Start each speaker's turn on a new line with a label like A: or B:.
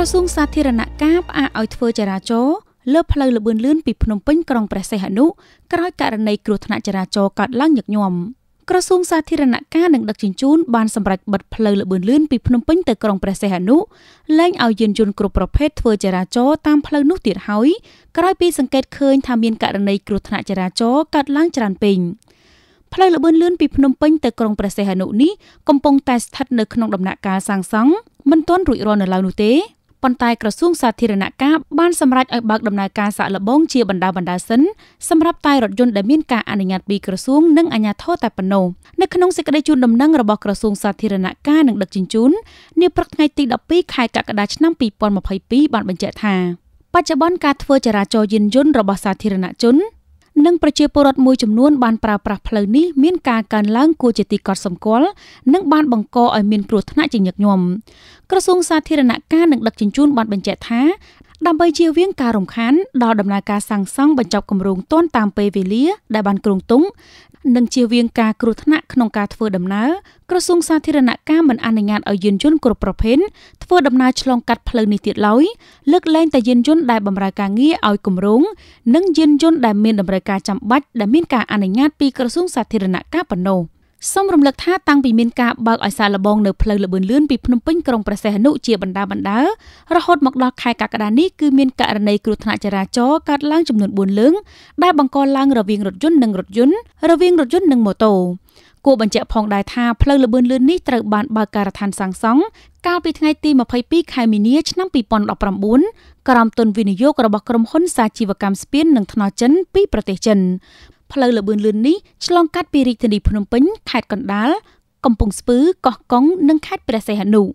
A: ក្រសួងសាធារណការផ្អាកឲ្យធ្វើចរាចរណ៍លើផ្លូវលបឿនលឿនពីភ្នំពេញក្រុងព្រះសីហនុក្រោយករណីគ្រោះថ្នាក់ចរាចរណ៍កើតឡើងញឹកញាប់ក្រសួងសាធារណការនិងដឹកជញ្ជូនបានសម្រេចបិទផ្លូវលបឿនលឿនពីភ្នំពេញទៅក្រុងព្រះសីហនុលែងឲ្យយានយន្តគ្រប់ប្រភេទធ្វើចរាចរណ៍តាមផ្លូវនោះទៀតហើយក្រោយពីសង្កេតឃើញថាមានករណីគ្រោះថ្នាក់ចរាចរណ៍កើតឡើងច្រើនពេញផ្លូវលបឿនលឿនពីភ្នំពេញទៅក្រុងព្រះសីហនុនេះកំពុងតែស្ថិតនៅក្នុងដំណាក់កាលសាងសង់មិនទាន់រួចរាល់នៅឡើយនោះទេប៉ុន្តែក្រសួងសាធារណការបានសម្រេចឲ្យបើកដំណើរការសាក់លបងជាបណ្ដាបណ្ដាសិនសម្រាប់តែរថយន្តដែលមានការអនុញ្ញាតពីក្រសួងនិងអាជ្ញាធរតែប៉ុណ្ណោះនៅក្នុងសេចក្តីជូនដំណឹងរបស់ក្រសួងសាធារណការនិងដឹកជញ្ជូននាព្រឹកថ្ងៃទី12ខែកក្កដាឆ្នាំ2022បានបញ្ជាក់ថាបច្ចុប្បន្នការធ្វើចរាចរណ៍យានយន្តរបស់សាធារណជននិងប្រជាពលរដ្ឋមួយចំនួន បានប្រើប្រាស់ផ្លូវនេះមានការកើនឡើងគួរជាទីកត់សម្គាល់និងបានបង្កឲ្យមានគ្រោះថ្នាក់ជាញឹកញាប់ក្រសួងសាធារណការនិងដឹកជញ្ជូនបានបញ្ជាក់ថាដើម្បីជៀសវាងការរំខានដល់ដំណើរការសាងសង់បញ្ចប់គម្រោងទាន់តាមពេលវេលាដែលបានគ្រោងទុកនិងជៀសវាងការគ្រោះថ្នាក់ក្នុងការធ្វើដំណើរក្រសួងសាធារណការមិនអនុញ្ញាតឲ្យយានយន្តគ្រប់ប្រភេទធ្វើដំណើរឆ្លងកាត់ផ្លូវនេះទៀតឡើយលើកលែងតែយានយន្តដែលបម្រើការងារឲ្យគម្រោងនិងយានយន្តដែលមានតម្រូវការចាំបាច់ដែលមានការអនុញ្ញាតពីក្រសួងសាធារណការប៉ុណ្ណោះ។សូមរំលឹកថាតាំងពីមានការបើកឲ្យសាកល្បងនៅផ្លូវលបឿនលឿនពីភ្នំពេញក្រុងព្រះសីហនុជាបណ្ដាបណ្ដារហូតមកដល់ខែកក្កដានេះគឺមានករណីគ្រោះថ្នាក់ចរាចរណ៍កើតឡើងចំនួន4លើងដែលបង្កឡើងរវាងរថយន្តនិងរថយន្តរវាងរថយន្តនិងម៉ូតូគួរបញ្ជាក់ផងដែរថាផ្លូវលបឿនលឿននេះត្រូវបានបើកការដ្ឋានសាងសង់កាលពីថ្ងៃទី22ខែមីនាឆ្នាំ2019ក្រោមទុនវិនិយោគរបស់ក្រុមហ៊ុនសាជីវកម្មស្ពាននិងថ្នល់ចិនពីប្រទេសចិនផ្លូវលបឿនលឿននេះឆ្លងកាត់ពីរាជធានីភ្នំពេញខេត្តកណ្ដាលកំពង់ស្ពឺកោះកុងនិងខេត្តព្រះសីហនុ។